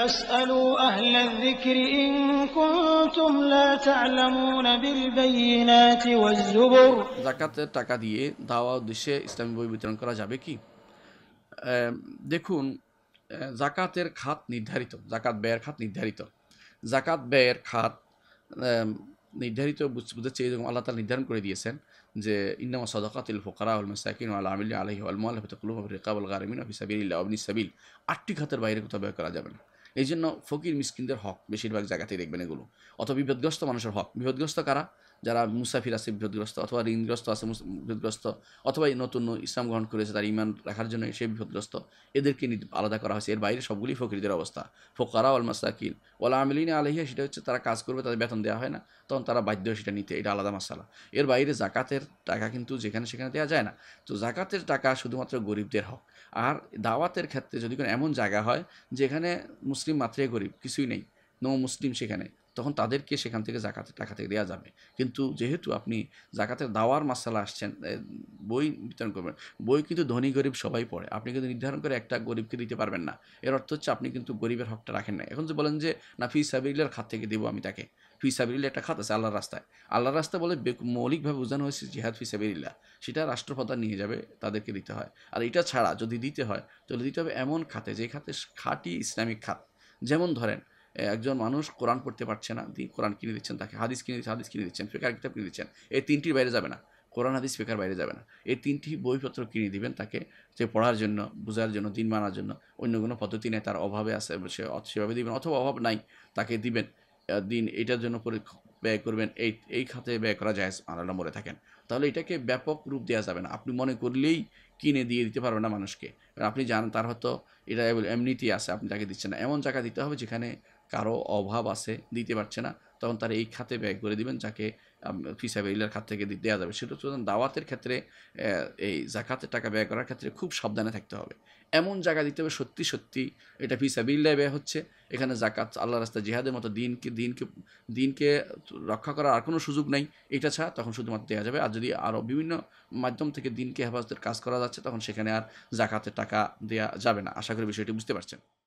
জাকাতের টাকা দিয়ে দাওয়া উদ্দেশ্যে ইসলামী বই বিতরণ করা যাবে কি দেখুন জাকাতের খাত নির্ধারিত জাকাত ব্যয়ের খাত নির্ধারিত জাকাত ব্যয়ের খাত নির্ধারিত বুঝতে যেরকম আল্লাহ তালা নির্ধারণ করে দিয়েছেন যে ইন্নামা সদাকাতিল ফোকারা আল মাসাকিন আল আমিল আলহি আলমাল হতে কুলুম রেকাবুল গারমিন আফিসাবিল আবনি আটটি খাতের বাইরে কোথাও ব্যয় করা যাবে না এই জন্য ফকির মিসকিনদের হক বেশিরভাগ জায়গাতেই দেখবেন এগুলো অথবা বিপদগ্রস্ত মানুষের হক বিপদগ্রস্ত কারা যারা মুসাফির আছে বিপদগ্রস্ত অথবা ঋণগ্রস্ত আছে বিপদগ্রস্ত অথবা নতুন ইসলাম গ্রহণ করেছে তার ইমান রাখার জন্য সে বিপদগ্রস্ত এদেরকে আলাদা করা হয়েছে এর বাইরে সবগুলি ফকিরদের অবস্থা ফোকারা ওল মাসাকিল ওলা আমলিন আলহিয়া সেটা হচ্ছে তারা কাজ করবে তাদের বেতন দেওয়া হয় না তখন তারা বাধ্য সেটা নিতে এটা আলাদা মশালা এর বাইরে জাকাতের টাকা কিন্তু যেখানে সেখানে দেওয়া যায় না তো জাকাতের টাকা শুধুমাত্র গরিবদের হক আর দাওয়াতের ক্ষেত্রে যদি কোনো এমন জায়গা হয় যেখানে মুসলিম মাত্রে গরিব কিছুই নেই নো মুসলিম সেখানে তখন তাদেরকে সেখান থেকে জাকাতে টাকা থেকে দেওয়া যাবে কিন্তু যেহেতু আপনি জাকাতের দাওয়ার মাসালা আসছেন বই বিতরণ করবেন বই কিন্তু ধনী গরিব সবাই পড়ে আপনি কিন্তু নির্ধারণ করে একটা গরিবকে দিতে পারবেন না এর অর্থ হচ্ছে আপনি কিন্তু গরিবের হকটা রাখেন না এখন যে বলেন যে না ফি সাবিলের খাত থেকে দেবো আমি তাকে ফি সাবিল্লা একটা খাত আছে আল্লাহর রাস্তায় আল্লাহর রাস্তা বলে মৌলিকভাবে বোঝানো হয়েছে জিহাদ ফি সাবিল্লা সেটা রাষ্ট্রপ্রধান নিয়ে যাবে তাদেরকে দিতে হয় আর এটা ছাড়া যদি দিতে হয় তাহলে দিতে হবে এমন খাতে যে খাতে খাটি ইসলামিক খাত যেমন ধরেন একজন মানুষ কোরআন পড়তে পারছে না তিনি কোরআন কিনে দিচ্ছেন তাকে হাদিস কিনে দিচ্ছেন হাদিস কিনে দিচ্ছেন ফেকার কিতাব কিনে দিচ্ছেন এই তিনটির বাইরে যাবে না কোরআন হাদিস ফেকার বাইরে যাবে না এই তিনটি বইপত্র কিনে দিবেন তাকে যে পড়ার জন্য বোঝার জন্য দিন মানার জন্য অন্য কোনো পদ্ধতি নেই তার অভাবে আছে সে সেভাবে দিবেন অথবা অভাব নাই তাকে দিবেন দিন এটার জন্য ব্যয় করবেন এই এই খাতে ব্যয় করা যায় আলাদা নম্বরে থাকেন তাহলে এটাকে ব্যাপক রূপ দেওয়া যাবে না আপনি মনে করলেই কিনে দিয়ে দিতে পারবেন না মানুষকে কারণ আপনি জানেন তার হয়তো এটা এমনিতেই আছে আপনি তাকে দিচ্ছেন না এমন জায়গা দিতে হবে যেখানে কারো অভাব আছে দিতে পারছে না তখন তারা এই খাতে ব্যয় করে দিবেন যাকে ইলার খাত থেকে দেওয়া যাবে সেটা সুতরাং দাওয়াতের ক্ষেত্রে এই জাকাতের টাকা ব্যয় করার ক্ষেত্রে খুব সাবধানে থাকতে হবে এমন জায়গা দিতে হবে সত্যি সত্যি এটা ফিসাবিল্লায় ব্যয় হচ্ছে এখানে জাকাত আল্লাহ রাস্তা জিহাদের মতো দিনকে দিনকে দিনকে রক্ষা করার আর কোনো সুযোগ নাই এটা ছাড়া তখন শুধুমাত্র দেওয়া যাবে আর যদি আরও বিভিন্ন মাধ্যম থেকে দিনকে হেফাজতের কাজ করা যাচ্ছে তখন সেখানে আর জাকাতের টাকা দেওয়া যাবে না আশা করি বিষয়টি বুঝতে পারছেন